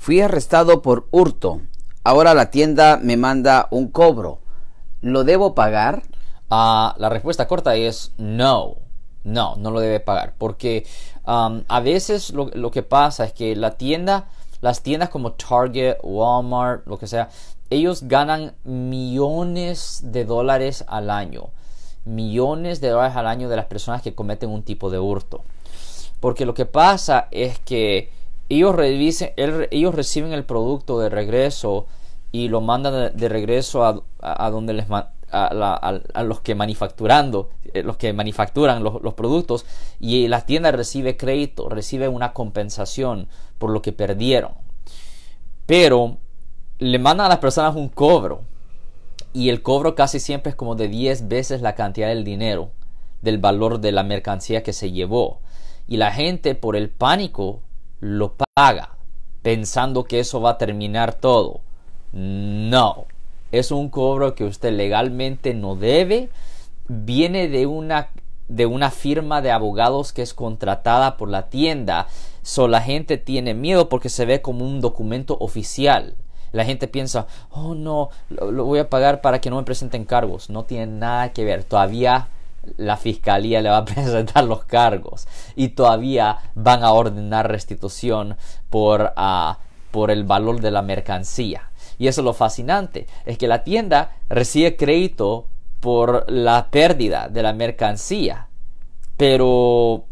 Fui arrestado por hurto. Ahora la tienda me manda un cobro. ¿Lo debo pagar? Ah, la respuesta corta es no. No, no lo debe pagar. Porque a veces lo, lo, que pasa es que la tienda, las tiendas como Target, Walmart, lo que sea, ellos ganan millones de dólares al año. Millones de dólares al año de las personas que cometen un tipo de hurto. Porque lo que pasa es que ellos, reciben el producto de regreso y lo mandan de, regreso a, donde les a, los que manufacturando eh, los que manufacturan los, los, productos y la tienda recibe crédito recibe una compensación por lo que perdieron pero le mandan a las personas un cobro y el cobro casi siempre es como de 10 veces la cantidad del dinero del valor de la mercancía que se llevó y la gente por el pánico lo paga pensando que eso va a terminar todo. No, es un cobro que usted legalmente no debe. Viene de una, de una firma de abogados que es contratada por la tienda. So, la gente tiene miedo porque se ve como un documento oficial. La gente piensa, oh no, lo voy a pagar para que no me presenten cargos. No tiene nada que ver. Todavía la fiscalía le va a presentar los cargos y todavía van a ordenar restitución por, ah, por el valor de la mercancía. Y eso es lo fascinante, es que la tienda recibe crédito por la pérdida de la mercancía, pero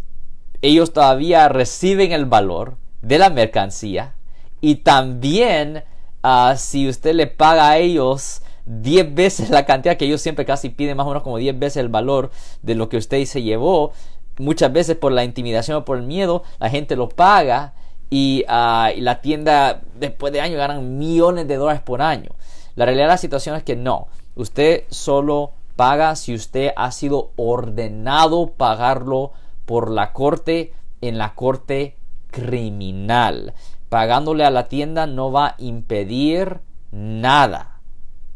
ellos todavía reciben el valor de la mercancía y también ah, si usted le paga a ellos 10 veces la cantidad que ellos siempre casi piden más o menos como 10 veces el valor de lo que usted se llevó. Muchas veces por la intimidación o por el miedo la gente lo paga y, ah, y la tienda después de años ganan millones de dólares por año. La realidad de la situación es que no, usted solo paga si usted ha sido ordenado pagarlo por la corte en la corte criminal. Pagándole a la tienda no va a impedir nada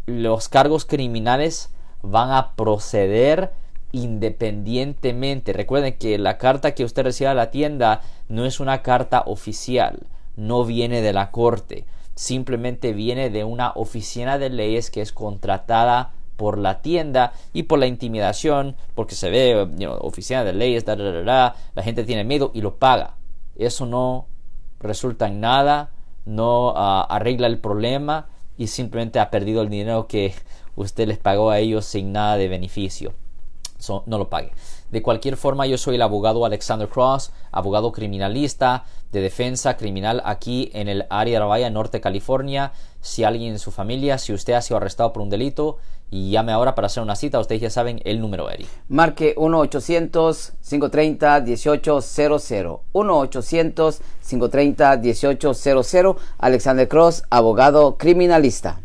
los cargos criminales van a proceder independientemente. Recuerden que la carta que usted recibe a la tienda no es una carta oficial, no viene de la corte, simplemente viene de una oficina de leyes que es contratada por la tienda y por la intimidación, porque se ve, oficina de leyes, la gente tiene miedo y lo paga. Eso no resulta en nada, no ah, arregla el problema, y simplemente ha perdido el dinero que usted les pagó a ellos sin nada de beneficio no lo pague. De cualquier forma, yo soy el abogado Alexander Cross, abogado criminalista de defensa criminal aquí en el área de la Bahía Norte, California. Si alguien en su familia, si usted ha sido arrestado por un delito, llame ahora para hacer una cita. Ustedes ya saben el número, Eric. Marque 1-800-530-1800. 1-800-530-1800. Alexander Cross, abogado criminalista.